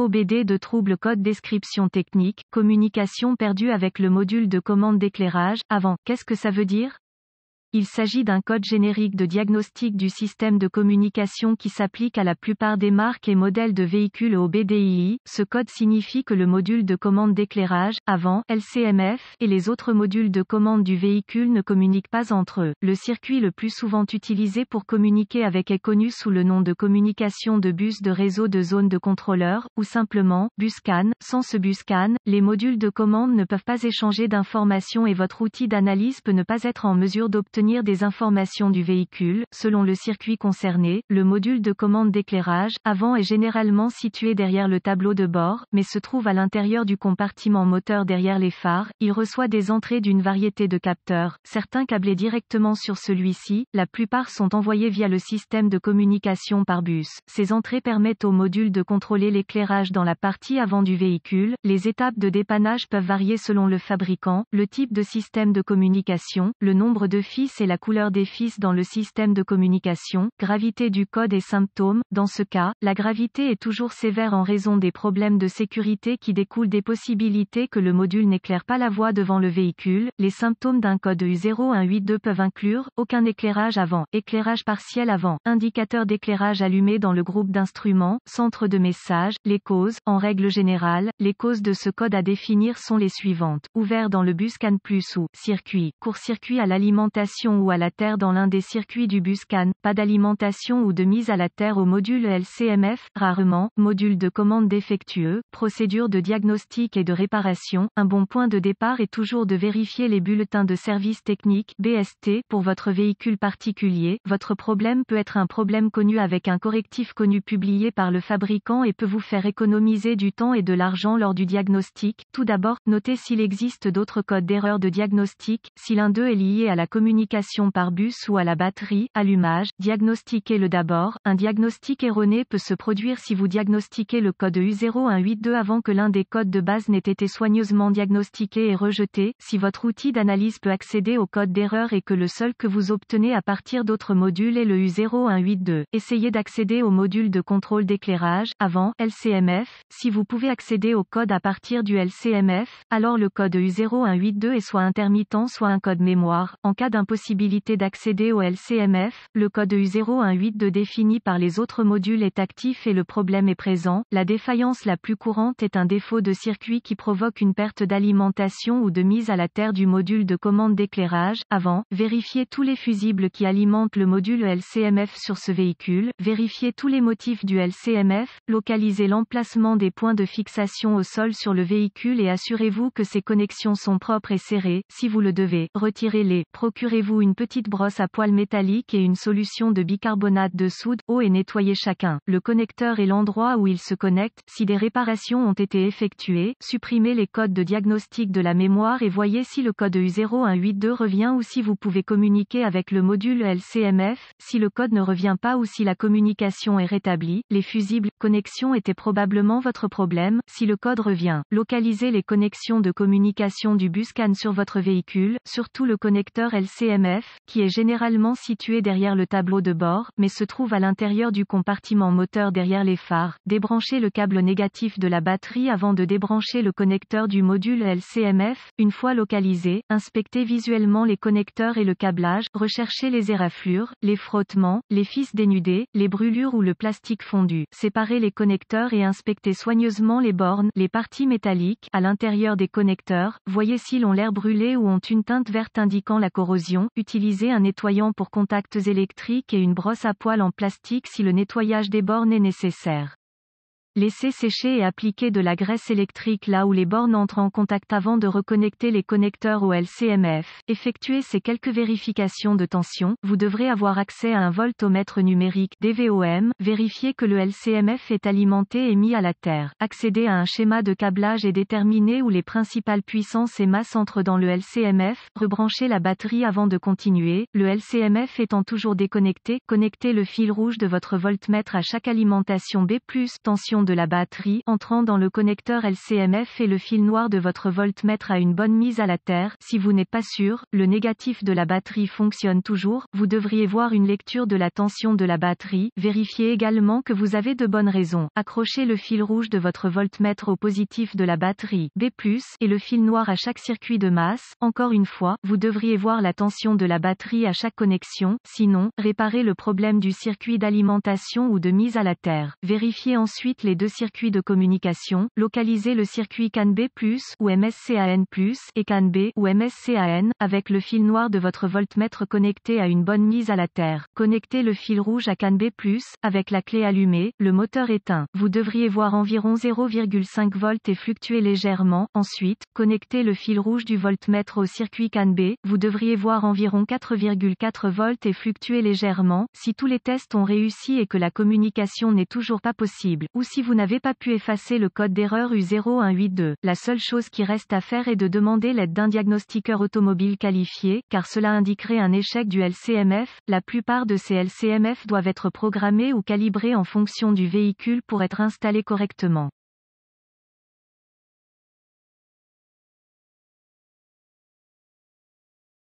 OBD de trouble code description technique, communication perdue avec le module de commande d'éclairage, avant, qu'est-ce que ça veut dire il s'agit d'un code générique de diagnostic du système de communication qui s'applique à la plupart des marques et modèles de véhicules au BDII. Ce code signifie que le module de commande d'éclairage, avant, LCMF, et les autres modules de commande du véhicule ne communiquent pas entre eux. Le circuit le plus souvent utilisé pour communiquer avec est connu sous le nom de communication de bus de réseau de zone de contrôleur, ou simplement, bus buscan. Sans ce bus buscan, les modules de commande ne peuvent pas échanger d'informations et votre outil d'analyse peut ne pas être en mesure d'obtenir obtenir des informations du véhicule, selon le circuit concerné. Le module de commande d'éclairage avant est généralement situé derrière le tableau de bord, mais se trouve à l'intérieur du compartiment moteur derrière les phares. Il reçoit des entrées d'une variété de capteurs, certains câblés directement sur celui-ci, la plupart sont envoyés via le système de communication par bus. Ces entrées permettent au module de contrôler l'éclairage dans la partie avant du véhicule. Les étapes de dépannage peuvent varier selon le fabricant, le type de système de communication, le nombre de fils et la couleur des fils dans le système de communication, gravité du code et symptômes. Dans ce cas, la gravité est toujours sévère en raison des problèmes de sécurité qui découlent des possibilités que le module n'éclaire pas la voie devant le véhicule. Les symptômes d'un code U0182 peuvent inclure aucun éclairage avant, éclairage partiel avant, indicateur d'éclairage allumé dans le groupe d'instruments, centre de message, les causes. En règle générale, les causes de ce code à définir sont les suivantes. Ouvert dans le bus CAN plus ou circuit, court-circuit à l'alimentation ou à la terre dans l'un des circuits du bus CAN, pas d'alimentation ou de mise à la terre au module LCMF, rarement, module de commande défectueux, procédure de diagnostic et de réparation, un bon point de départ est toujours de vérifier les bulletins de service technique, BST, pour votre véhicule particulier, votre problème peut être un problème connu avec un correctif connu publié par le fabricant et peut vous faire économiser du temps et de l'argent lors du diagnostic, tout d'abord, notez s'il existe d'autres codes d'erreur de diagnostic, si l'un d'eux est lié à la communication par bus ou à la batterie, allumage, diagnostiquez-le d'abord, un diagnostic erroné peut se produire si vous diagnostiquez le code U0182 avant que l'un des codes de base n'ait été soigneusement diagnostiqué et rejeté, si votre outil d'analyse peut accéder au code d'erreur et que le seul que vous obtenez à partir d'autres modules est le U0182. Essayez d'accéder au module de contrôle d'éclairage, avant, LCMF, si vous pouvez accéder au code à partir du LCMF, alors le code U0182 est soit intermittent soit un code mémoire, en cas d'impossibilité possibilité d'accéder au LCMF, le code U0182 défini par les autres modules est actif et le problème est présent. La défaillance la plus courante est un défaut de circuit qui provoque une perte d'alimentation ou de mise à la terre du module de commande d'éclairage. Avant, vérifiez tous les fusibles qui alimentent le module LCMF sur ce véhicule, vérifiez tous les motifs du LCMF, localisez l'emplacement des points de fixation au sol sur le véhicule et assurez-vous que ces connexions sont propres et serrées, si vous le devez, retirez-les, procurez-vous vous une petite brosse à poils métalliques et une solution de bicarbonate de soude, eau et nettoyez chacun. Le connecteur et l'endroit où il se connecte. Si des réparations ont été effectuées, supprimez les codes de diagnostic de la mémoire et voyez si le code U0182 revient ou si vous pouvez communiquer avec le module LCMF. Si le code ne revient pas ou si la communication est rétablie, les fusibles, connexions étaient probablement votre problème. Si le code revient, localisez les connexions de communication du bus CAN sur votre véhicule, surtout le connecteur LCMF qui est généralement situé derrière le tableau de bord, mais se trouve à l'intérieur du compartiment moteur derrière les phares. Débranchez le câble négatif de la batterie avant de débrancher le connecteur du module LCMF. Une fois localisé, inspectez visuellement les connecteurs et le câblage, recherchez les éraflures, les frottements, les fils dénudés, les brûlures ou le plastique fondu. Séparez les connecteurs et inspectez soigneusement les bornes, les parties métalliques, à l'intérieur des connecteurs, voyez si l'on l'air brûlé ou ont une teinte verte indiquant la corrosion, Utiliser utilisez un nettoyant pour contacts électriques et une brosse à poils en plastique si le nettoyage des bornes est nécessaire. Laissez sécher et appliquer de la graisse électrique là où les bornes entrent en contact avant de reconnecter les connecteurs au LCMF. Effectuez ces quelques vérifications de tension. Vous devrez avoir accès à un voltomètre numérique DVOM. Vérifiez que le LCMF est alimenté et mis à la terre. Accédez à un schéma de câblage et déterminer où les principales puissances et masses entrent dans le LCMF. Rebranchez la batterie avant de continuer. Le LCMF étant toujours déconnecté, connectez le fil rouge de votre voltmètre à chaque alimentation B+, tension la batterie entrant dans le connecteur LCMF et le fil noir de votre voltmètre à une bonne mise à la terre. Si vous n'êtes pas sûr, le négatif de la batterie fonctionne toujours, vous devriez voir une lecture de la tension de la batterie. Vérifiez également que vous avez de bonnes raisons. Accrochez le fil rouge de votre voltmètre au positif de la batterie B+, et le fil noir à chaque circuit de masse. Encore une fois, vous devriez voir la tension de la batterie à chaque connexion, sinon, réparer le problème du circuit d'alimentation ou de mise à la terre. Vérifiez ensuite les deux circuits de communication, localisez le circuit CAN-B+, ou MSCAN+, et CAN-B ou MSCAN, avec le fil noir de votre voltmètre connecté à une bonne mise à la terre. Connectez le fil rouge à CAN-B+, avec la clé allumée, le moteur éteint. Vous devriez voir environ 0,5 volts et fluctuer légèrement. Ensuite, connectez le fil rouge du voltmètre au circuit CAN-B, vous devriez voir environ 4,4 volts et fluctuer légèrement, si tous les tests ont réussi et que la communication n'est toujours pas possible, ou si si vous n'avez pas pu effacer le code d'erreur U0182, la seule chose qui reste à faire est de demander l'aide d'un diagnostiqueur automobile qualifié, car cela indiquerait un échec du LCMF. La plupart de ces LCMF doivent être programmés ou calibrés en fonction du véhicule pour être installés correctement.